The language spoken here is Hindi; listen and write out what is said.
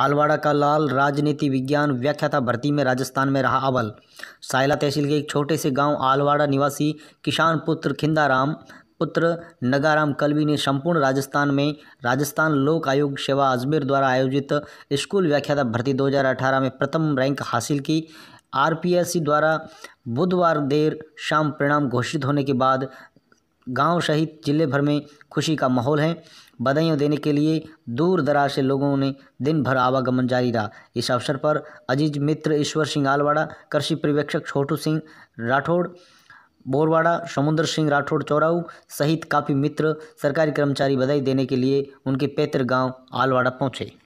आलवाड़ा का लाल राजनीति विज्ञान व्याख्याता भर्ती में राजस्थान में रहा अव्वल सायला तहसील के एक छोटे से गांव आलवाड़ा निवासी किसान पुत्र खिंदाराम पुत्र नगाराम कलवी ने संपूर्ण राजस्थान में राजस्थान लोक आयोग सेवा अजमेर द्वारा आयोजित स्कूल व्याख्याता भर्ती 2018 में प्रथम रैंक हासिल की आरपीएससी द्वारा बुधवार देर शाम परिणाम घोषित होने के बाद गांव सहित ज़िले भर में खुशी का माहौल है बधाइयों देने के लिए दूर दराज से लोगों ने दिन भर आवागमन जारी रहा इस अवसर पर अजीज मित्र ईश्वर सिंह आलवाड़ा कृषि पर्यवेक्षक छोटू सिंह राठौड़ बोरवाड़ा समुद्र सिंह राठौड़ चौराऊ सहित काफ़ी मित्र सरकारी कर्मचारी बधाई देने के लिए उनके पैतृक गांव आलवाड़ा पहुंचे